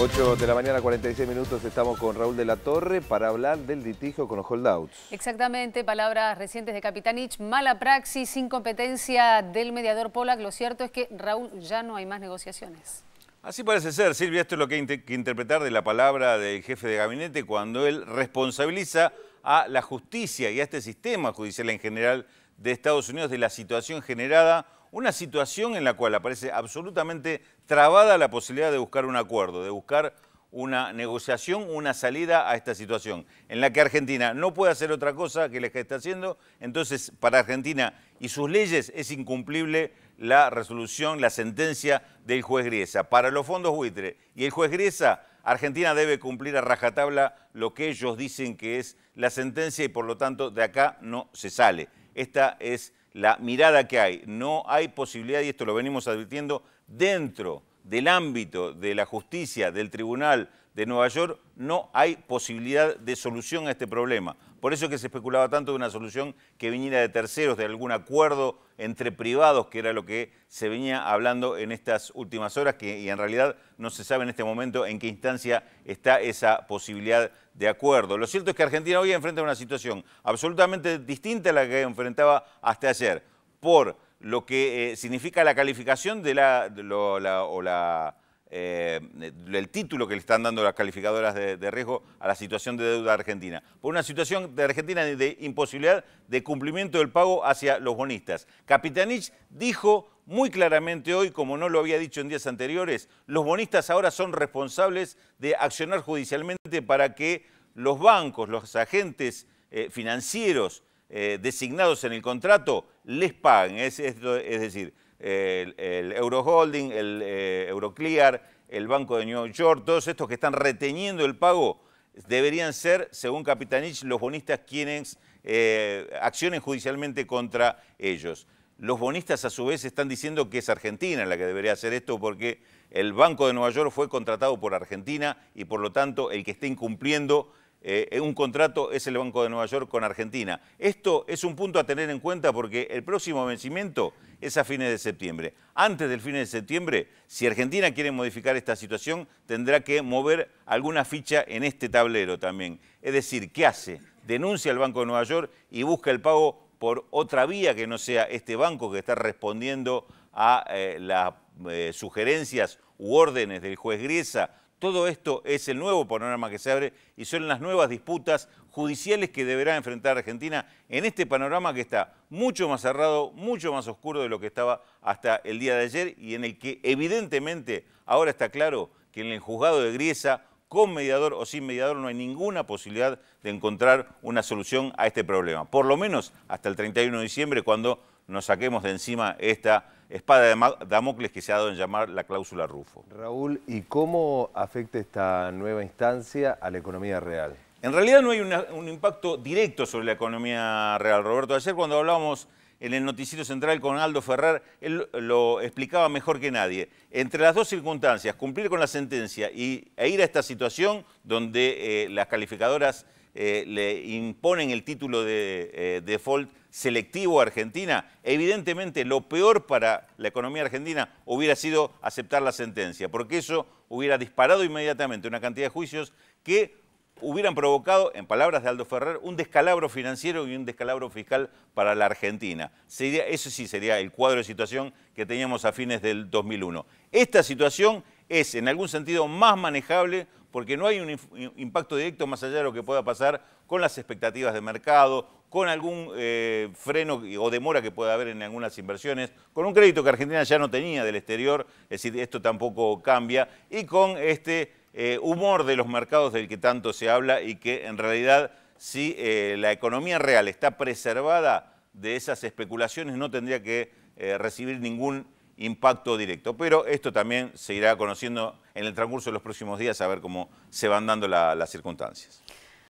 8 de la mañana, 46 minutos, estamos con Raúl de la Torre para hablar del litigio con los holdouts. Exactamente, palabras recientes de Capitanich, mala praxis, incompetencia del mediador Polak. Lo cierto es que, Raúl, ya no hay más negociaciones. Así parece ser, Silvia, esto es lo que hay que interpretar de la palabra del jefe de gabinete cuando él responsabiliza a la justicia y a este sistema judicial en general de Estados Unidos de la situación generada una situación en la cual aparece absolutamente trabada la posibilidad de buscar un acuerdo, de buscar una negociación, una salida a esta situación, en la que Argentina no puede hacer otra cosa que la que está haciendo, entonces para Argentina y sus leyes es incumplible la resolución, la sentencia del juez Griesa. Para los fondos buitre y el juez Griesa, Argentina debe cumplir a rajatabla lo que ellos dicen que es la sentencia y por lo tanto de acá no se sale. Esta es la mirada que hay. No hay posibilidad, y esto lo venimos advirtiendo, dentro del ámbito de la justicia, del tribunal de Nueva York, no hay posibilidad de solución a este problema. Por eso es que se especulaba tanto de una solución que viniera de terceros, de algún acuerdo entre privados, que era lo que se venía hablando en estas últimas horas, que, y en realidad no se sabe en este momento en qué instancia está esa posibilidad de acuerdo. Lo cierto es que Argentina hoy enfrenta una situación absolutamente distinta a la que enfrentaba hasta ayer, por lo que eh, significa la calificación de la, o eh, el título que le están dando las calificadoras de, riesgo a la situación de deuda argentina. Por una situación de Argentina de, imposibilidad de cumplimiento del pago hacia los bonistas. Capitanich dijo muy claramente hoy, como no lo había dicho en días anteriores, los bonistas ahora son responsables de accionar judicialmente para que los bancos, los agentes eh, financieros, eh, designados en el contrato les paguen, Es, decir, el, Euroholding, el eh, Euroclear, el Banco de New York, todos estos que están reteniendo el pago, deberían ser, según Capitanich, los bonistas quienes eh, accionen judicialmente contra ellos. Los bonistas a su vez están diciendo que es Argentina la que debería hacer esto porque el Banco de Nueva York fue contratado por Argentina y por lo tanto el que esté incumpliendo eh, eh, un contrato es el Banco de Nueva York con Argentina. Esto es un punto a tener en cuenta porque el próximo vencimiento es a fines de septiembre. Antes del fin de septiembre, si Argentina quiere modificar esta situación, tendrá que mover alguna ficha en este tablero también. Es decir, ¿qué hace? Denuncia al Banco de Nueva York y busca el pago por otra vía que no sea este banco que está respondiendo a eh, las sugerencias u órdenes del juez Griesa todo esto es el nuevo panorama que se abre y son las nuevas disputas judiciales que deberá enfrentar Argentina en este panorama que está mucho más cerrado, mucho más oscuro de lo que estaba hasta el día de ayer y en el que evidentemente ahora está claro que en el juzgado de Griesa, con mediador o sin mediador, no hay ninguna posibilidad de encontrar una solución a este problema. Por lo menos hasta el 31 de diciembre cuando nos saquemos de encima esta espada de Damocles que se ha dado en llamar la cláusula Rufo. Raúl, ¿y cómo afecta esta nueva instancia a la economía real? En realidad no hay un impacto directo sobre la economía real, Roberto. Ayer cuando hablábamos en el noticiero central con Aldo Ferrer, él lo explicaba mejor que nadie. Entre las dos circunstancias, cumplir con la sentencia y, e ir a esta situación donde eh, las calificadoras eh, le imponen el título de eh, default selectivo a Argentina, evidentemente lo peor para la economía argentina hubiera sido aceptar la sentencia, porque eso hubiera disparado inmediatamente una cantidad de juicios que hubieran provocado, en palabras de Aldo Ferrer, un descalabro financiero y un descalabro fiscal para la Argentina. Sería, eso sí sería el cuadro de situación que teníamos a fines del 2001. Esta situación es en algún sentido más manejable porque no hay un impacto directo más allá de lo que pueda pasar con las expectativas de mercado, con algún eh, freno o demora que pueda haber en algunas inversiones, con un crédito que Argentina ya no tenía del exterior, es decir, esto tampoco cambia, y con este eh, humor de los mercados del que tanto se habla y que en realidad si eh, la economía real está preservada de esas especulaciones no tendría que recibir ningún impacto directo. Pero esto también se irá conociendo en el transcurso de los próximos días a ver cómo se van dando las circunstancias.